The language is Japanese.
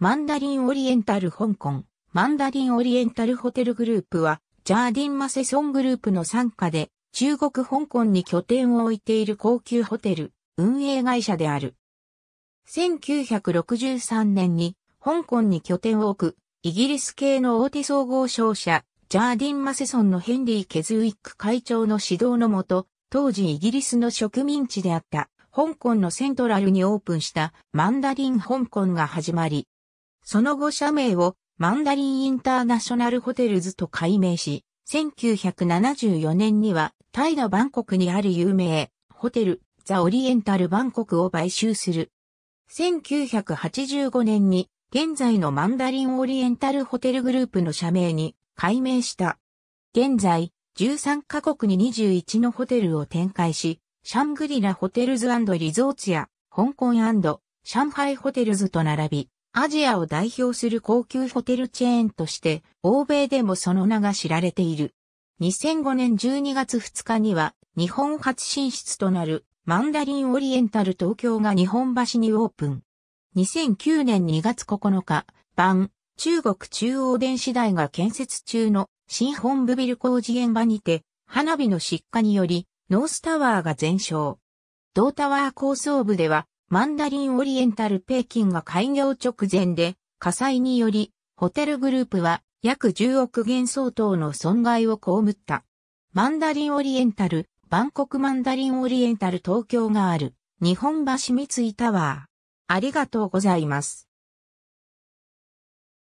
マンダリンオリエンタル香港、マンダリンオリエンタルホテルグループは、ジャーディン・マセソングループの傘下で、中国香港に拠点を置いている高級ホテル、運営会社である。1963年に、香港に拠点を置く、イギリス系の大手総合商社、ジャーディン・マセソンのヘンリー・ケズウィック会長の指導のもと、当時イギリスの植民地であった、香港のセントラルにオープンしたマンダリン香港が始まり、その後社名をマンダリンインターナショナルホテルズと改名し、1974年にはタイのバンコクにある有名ホテルザ・オリエンタル・バンコクを買収する。1985年に現在のマンダリンオリエンタルホテルグループの社名に改名した。現在、13カ国に21のホテルを展開し、シャングリラホテルズリゾーツや香港上海ホテルズと並び、アジアを代表する高級ホテルチェーンとして、欧米でもその名が知られている。2005年12月2日には、日本初進出となる、マンダリンオリエンタル東京が日本橋にオープン。2009年2月9日、晩、中国中央電子台が建設中の新本部ビル工事現場にて、花火の失火により、ノースタワーが全焼。同タワー構想部では、マンダリンオリエンタル北京が開業直前で火災により、ホテルグループは約10億元相当の損害を被った。マンダリンオリエンタル、バンコクマンダリンオリエンタル東京がある、日本橋三井タワー。ありがとうございます。